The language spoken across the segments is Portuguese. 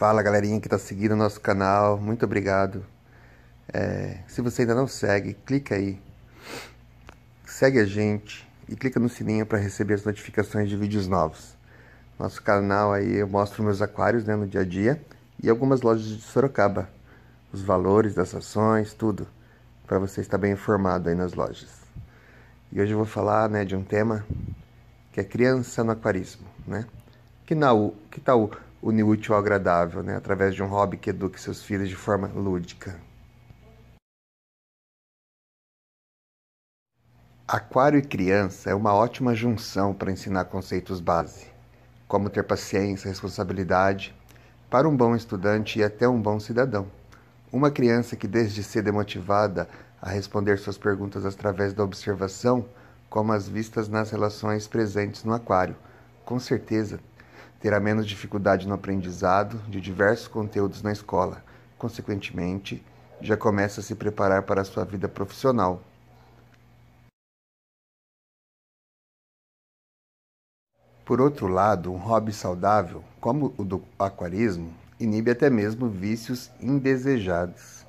Fala galerinha que está seguindo o nosso canal, muito obrigado. É, se você ainda não segue, clica aí, segue a gente e clica no sininho para receber as notificações de vídeos novos. Nosso canal aí eu mostro meus aquários né, no dia a dia e algumas lojas de Sorocaba, os valores das ações, tudo, para você estar bem informado aí nas lojas. E hoje eu vou falar né, de um tema que é criança no aquarismo, né? Que, na, que tal unir útil ao agradável, né? através de um hobby que eduque seus filhos de forma lúdica. Aquário e criança é uma ótima junção para ensinar conceitos base, como ter paciência, responsabilidade, para um bom estudante e até um bom cidadão. Uma criança que desde cedo é motivada a responder suas perguntas através da observação, como as vistas nas relações presentes no aquário, com certeza terá menos dificuldade no aprendizado de diversos conteúdos na escola, consequentemente, já começa a se preparar para a sua vida profissional. Por outro lado, um hobby saudável, como o do aquarismo, inibe até mesmo vícios indesejados.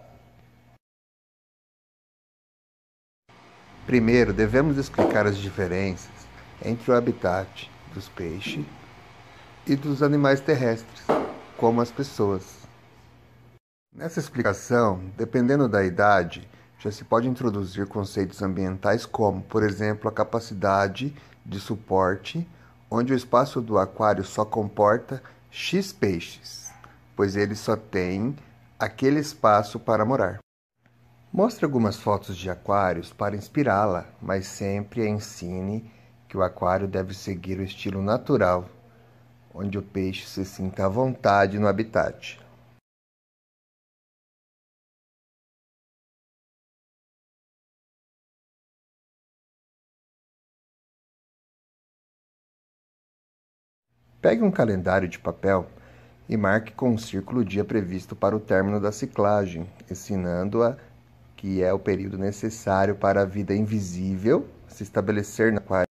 Primeiro, devemos explicar as diferenças entre o habitat dos peixes e dos animais terrestres, como as pessoas. Nessa explicação, dependendo da idade, já se pode introduzir conceitos ambientais como, por exemplo, a capacidade de suporte, onde o espaço do aquário só comporta X peixes, pois ele só tem aquele espaço para morar. Mostre algumas fotos de aquários para inspirá-la, mas sempre a ensine que o aquário deve seguir o estilo natural onde o peixe se sinta à vontade no habitat. Pegue um calendário de papel e marque com um círculo o dia previsto para o término da ciclagem, ensinando-a que é o período necessário para a vida invisível se estabelecer na aquário.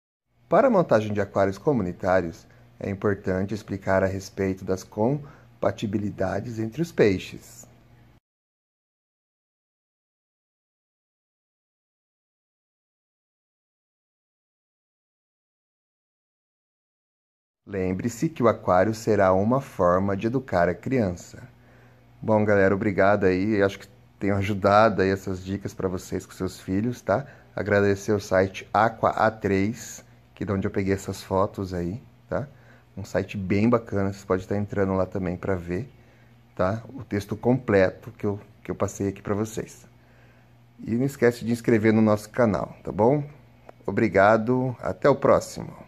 Para a montagem de aquários comunitários, é importante explicar a respeito das compatibilidades entre os peixes. Lembre-se que o aquário será uma forma de educar a criança. Bom, galera, obrigado aí. Eu acho que tenho ajudado aí essas dicas para vocês com seus filhos, tá? Agradecer o site Aqua A3, que é de onde eu peguei essas fotos aí, tá? um site bem bacana, você pode estar entrando lá também para ver, tá? O texto completo que eu, que eu passei aqui para vocês. E não esquece de inscrever no nosso canal, tá bom? Obrigado, até o próximo.